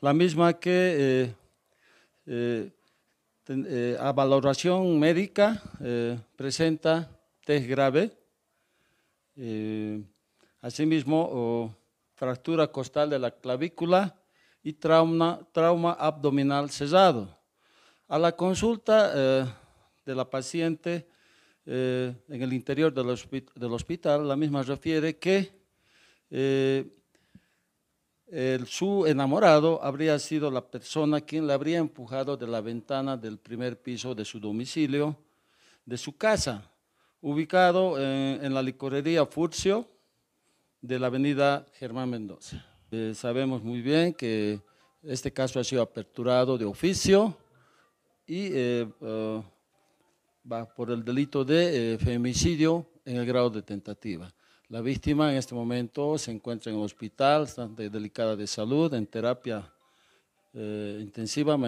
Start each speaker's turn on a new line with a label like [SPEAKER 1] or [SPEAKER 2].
[SPEAKER 1] la misma que eh, eh, eh, a valoración médica presenta test grave, asimismo fractura costal de la clavícula y trauma, abdominal cesado. A la consulta de la paciente en el interior del, hospital, la misma refiere que su enamorado habría sido la persona quien la habría empujado de la ventana del primer piso de su domicilio, de su casa, ubicado en, la licorería Furcio de la avenida Germán Mendoza. Eh, sabemos muy bien que este caso ha sido aperturado de oficio y eh, eh, va por el delito de femicidio en el grado de tentativa. La víctima en este momento se encuentra en el hospital, está delicada de salud, en terapia eh, intensiva.